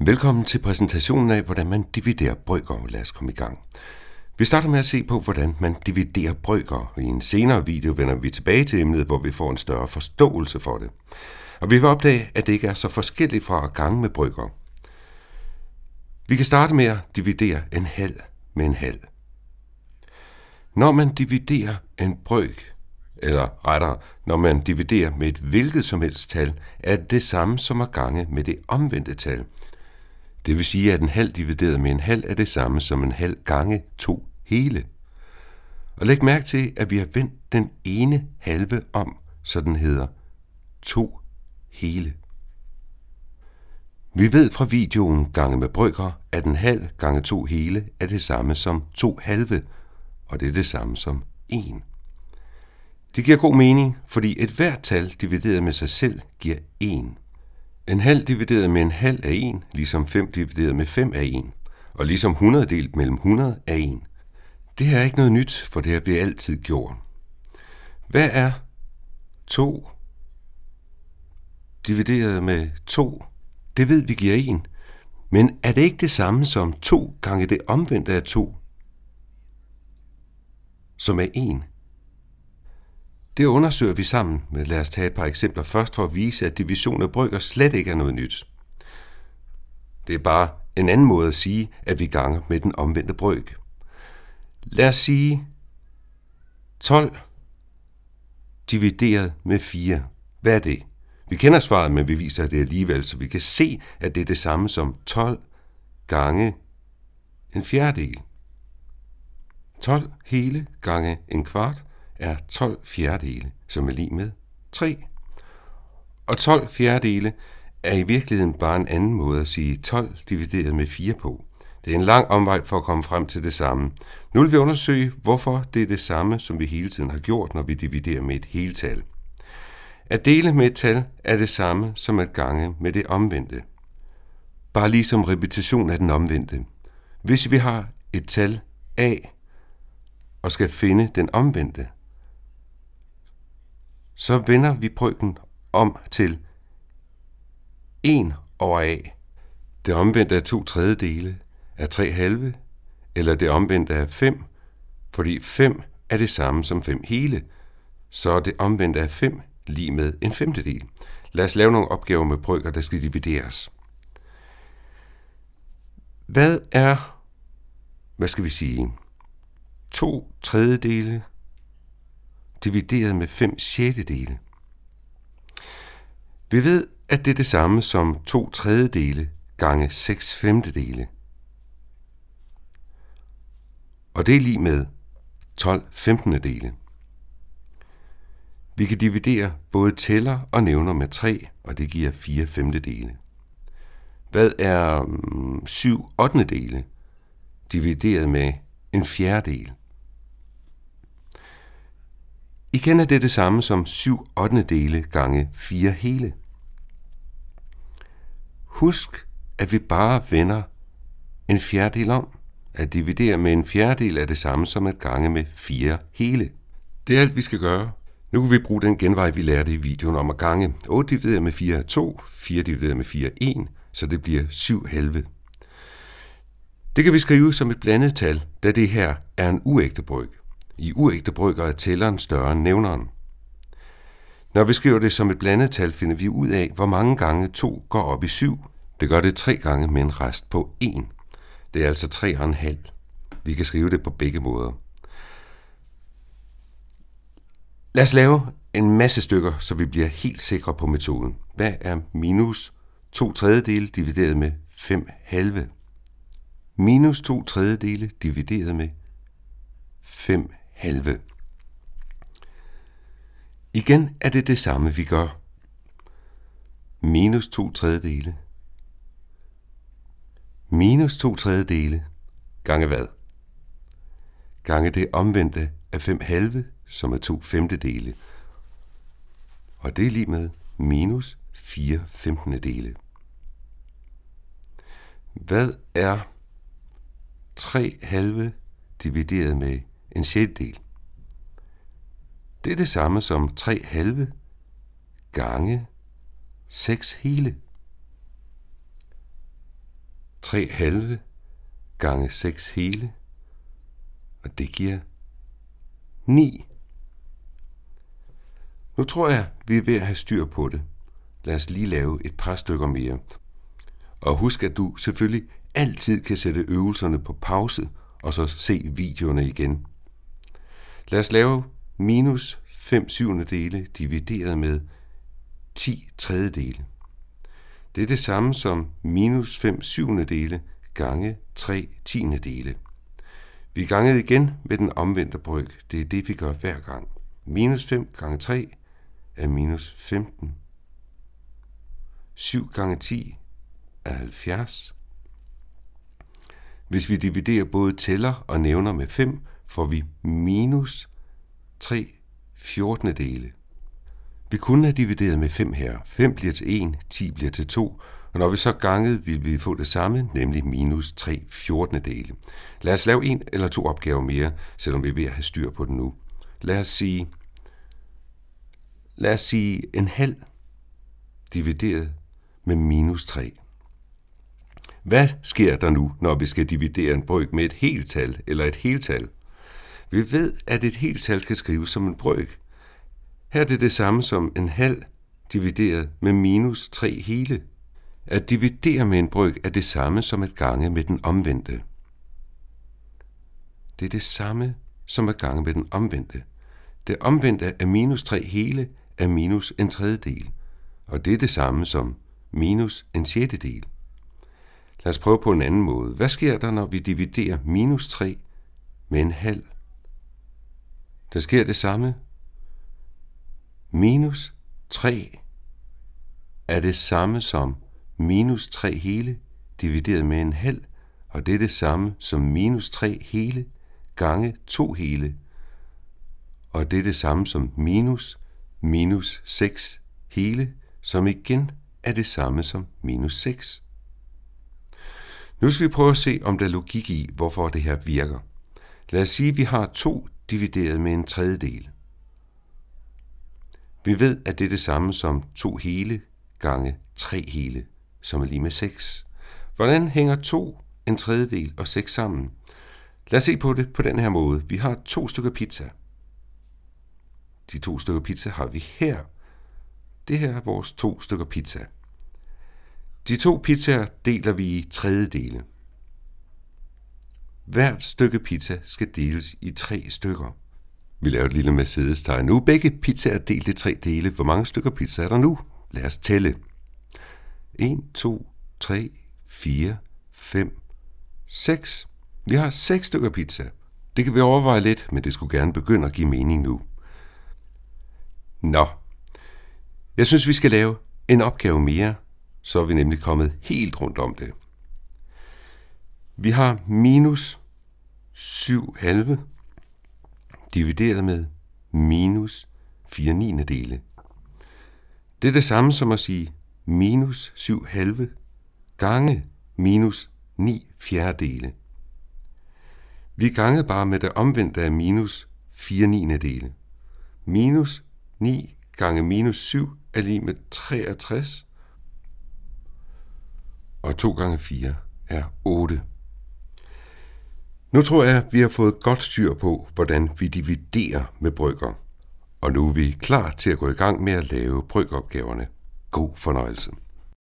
Velkommen til præsentationen af, hvordan man dividerer brøker. Lad os komme i gang. Vi starter med at se på, hvordan man dividerer brøker. I en senere video vender vi tilbage til emnet, hvor vi får en større forståelse for det. Og vi vil opdage, at det ikke er så forskelligt fra at gange med brøker. Vi kan starte med at dividere en halv med en halv. Når man dividerer en brøk, eller rettere, når man dividerer med et hvilket som helst tal, er det det samme som at gange med det omvendte tal. Det vil sige, at en halv divideret med en halv er det samme som en halv gange to hele. Og læg mærke til, at vi har vendt den ene halve om, så den hedder to hele. Vi ved fra videoen gange med brygger, at en halv gange to hele er det samme som to halve, og det er det samme som en. Det giver god mening, fordi et hvert tal divideret med sig selv giver en. En halv divideret med en halv er 1, ligesom 5 divideret med 5 er 1, og ligesom 100 delt mellem 100 er 1. Det her er ikke noget nyt, for det her bliver altid gjort. Hvad er 2 divideret med 2? Det ved vi giver 1. Men er det ikke det samme som 2 gange det omvendte af 2, som er 1? Det undersøger vi sammen, men lad os tage et par eksempler først for at vise, at division af brygger slet ikke er noget nyt. Det er bare en anden måde at sige, at vi ganger med den omvendte brøk. Lad os sige 12 divideret med 4. Hvad er det? Vi kender svaret, men vi viser det alligevel, så vi kan se, at det er det samme som 12 gange en fjerdedel. 12 hele gange en kvart er 12 fjerdedele, som er lige med 3. Og 12 fjerdedele er i virkeligheden bare en anden måde at sige 12 divideret med 4 på. Det er en lang omvej for at komme frem til det samme. Nu vil vi undersøge, hvorfor det er det samme, som vi hele tiden har gjort, når vi dividerer med et heltal. At dele med et tal er det samme som at gange med det omvendte. Bare ligesom repetition af den omvendte. Hvis vi har et tal A og skal finde den omvendte, så vender vi brøken om til 1 over A. Det omvendte er to tredjedele, er tre halve, eller det omvendte er 5, fordi 5 er det samme som 5 hele, så det omvendte er 5 lige med en femtedel. Lad os lave nogle opgaver med brøker, der skal divideres. Hvad er, hvad skal vi sige, to tredjedele divideret med 5 sjettedele. Vi ved, at det er det samme som 2 tredjedele gange 6 femtedele. Og det er lige med 12 femtendedele. Vi kan dividere både tæller og nævner med 3, og det giver 4 femtedele. Hvad er 7 mm, dele divideret med en fjerdedel? Igen er det det samme som 7 8. dele gange 4 hele. Husk, at vi bare vender en fjerdedel om. At dividere med en fjerdedel er det samme som at gange med 4 hele. Det er alt, vi skal gøre. Nu kan vi bruge den genvej, vi lærte i videoen om at gange. 8 divideret med 4 er 2, 4 divideret med 4 er 1, så det bliver 7 halve. Det kan vi skrive som et blandet tal, da det her er en uægte bryg. I uægte brygger er tælleren større end nævneren. Når vi skriver det som et blandet tal, finder vi ud af, hvor mange gange 2 går op i 7. Det gør det 3 gange med en rest på 1. Det er altså 3 og en halv. Vi kan skrive det på begge måder. Lad os lave en masse stykker, så vi bliver helt sikre på metoden. Hvad er minus 2 tredjedele divideret med 5 halve? Minus 2 tredjedele divideret med 5 halve. Igen er det det samme, vi gør. Minus to tredjedele. Minus to tredjedele gange hvad? Gange det omvendte af fem halve, som er to femtedele. Og det er lige med minus fire femtendedele. Hvad er 3 halve divideret med en sjettedel. Det er det samme som 3 halve gange 6 hele. 3 halve gange 6 hele, og det giver 9. Nu tror jeg, vi er ved at have styr på det. Lad os lige lave et par stykker mere. Og husk, at du selvfølgelig altid kan sætte øvelserne på pause og så se videoerne igen. Lad os lave minus 5 dele divideret med 10 tredjedele. Det er det samme som minus 5 dele gange 3 dele. Vi gangede igen med den omvendte bryg. Det er det, vi gør hver gang. Minus 5 gange 3 er minus 15. 7 gange 10 er 70. Hvis vi dividerer både tæller og nævner med 5, får vi minus 3 14. dele. Vi kunne have divideret med 5 her. 5 bliver til 1, 10 bliver til 2, og når vi så gangede, vil vi få det samme, nemlig minus 3 14. dele. Lad os lave en eller to opgaver mere, selvom vi er ved at have styr på den nu. Lad os sige, lad os sige en halv divideret med minus 3. Hvad sker der nu, når vi skal dividere en brøk med et helt tal eller et heltal? Vi ved, at et helt tal kan skrives som en brøk. Her er det det samme som en halv divideret med minus 3 hele. At dividere med en brøk er det samme som at gange med den omvendte. Det er det samme som at gange med den omvendte. Det omvendte af minus 3 hele er minus en tredjedel, og det er det samme som minus en sjettedel. Lad os prøve på en anden måde. Hvad sker der, når vi dividerer minus 3 med en halv? Der sker det samme. Minus 3 er det samme som minus 3 hele divideret med en halv, og det er det samme som minus 3 hele gange 2 hele, og det er det samme som minus minus 6 hele, som igen er det samme som minus 6. Nu skal vi prøve at se, om der er logik i, hvorfor det her virker. Lad os sige, at vi har to divideret med en tredjedel. Vi ved, at det er det samme som 2 hele gange 3 hele, som er lige med 6. Hvordan hænger 2, en tredjedel og 6 sammen? Lad os se på det på den her måde. Vi har to stykker pizza. De to stykker pizza har vi her. Det her er vores to stykker pizza. De to pizzaer deler vi i tredjedele. Hvert stykke pizza skal deles i tre stykker. Vi laver et lille Mercedes-tegn nu. Begge pizzaer er delt i tre dele. Hvor mange stykker pizza er der nu? Lad os tælle. 1, 2, 3, 4, 5, 6. Vi har 6 stykker pizza. Det kan vi overveje lidt, men det skulle gerne begynde at give mening nu. Nå. Jeg synes, vi skal lave en opgave mere, så er vi nemlig kommet helt rundt om det. Vi har minus 7 halve divideret med minus 4 9. dele. Det er det samme som at sige minus 7 halve gange minus 9 fjerdedele. Vi gangede bare med det omvendte af minus 4 9. dele. Minus 9 gange minus 7 er lige med 63, og 2 gange 4 er 8. Nu tror jeg, vi har fået godt styr på, hvordan vi dividerer med brygger. Og nu er vi klar til at gå i gang med at lave brygopgaverne. God fornøjelse.